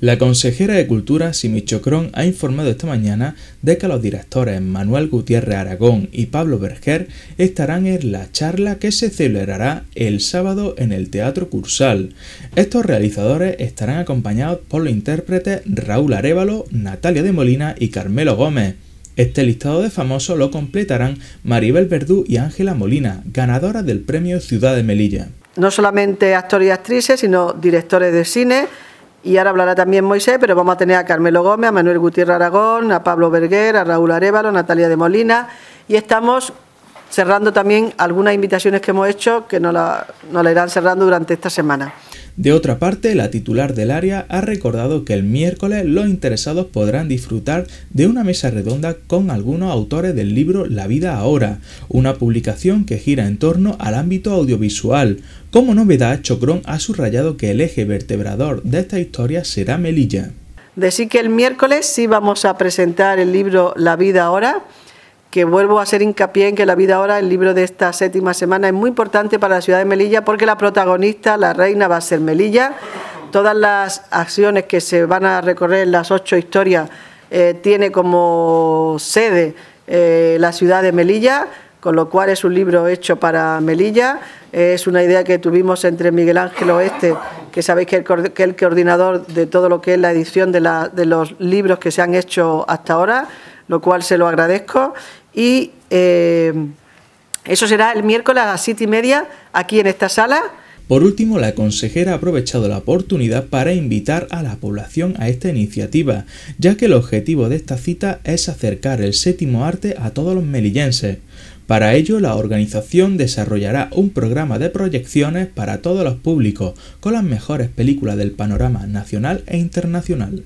La consejera de Cultura, Simichocrón, ha informado esta mañana de que los directores Manuel Gutiérrez Aragón y Pablo Berger estarán en la charla que se celebrará el sábado en el Teatro Cursal. Estos realizadores estarán acompañados por los intérpretes Raúl Arevalo, Natalia de Molina y Carmelo Gómez. Este listado de famosos lo completarán Maribel Verdú y Ángela Molina, ganadoras del premio Ciudad de Melilla. No solamente actores y actrices, sino directores de cine, y ahora hablará también Moisés, pero vamos a tener a Carmelo Gómez, a Manuel Gutiérrez Aragón, a Pablo Berguer, a Raúl Arevalo, a Natalia de Molina. Y estamos cerrando también algunas invitaciones que hemos hecho que nos la, nos la irán cerrando durante esta semana. De otra parte, la titular del área ha recordado que el miércoles los interesados podrán disfrutar de una mesa redonda con algunos autores del libro La vida ahora, una publicación que gira en torno al ámbito audiovisual. Como novedad, Chocron ha subrayado que el eje vertebrador de esta historia será Melilla. Decir que el miércoles sí vamos a presentar el libro La vida ahora que vuelvo a hacer hincapié en que La vida ahora, el libro de esta séptima semana, es muy importante para la ciudad de Melilla porque la protagonista, la reina, va a ser Melilla. Todas las acciones que se van a recorrer en las ocho historias eh, tiene como sede eh, la ciudad de Melilla, con lo cual es un libro hecho para Melilla. Eh, es una idea que tuvimos entre Miguel Ángel Oeste, que sabéis que es el coordinador de todo lo que es la edición de, la, de los libros que se han hecho hasta ahora, lo cual se lo agradezco y eh, eso será el miércoles a las siete y media aquí en esta sala. Por último, la consejera ha aprovechado la oportunidad para invitar a la población a esta iniciativa, ya que el objetivo de esta cita es acercar el séptimo arte a todos los melillenses. Para ello, la organización desarrollará un programa de proyecciones para todos los públicos, con las mejores películas del panorama nacional e internacional.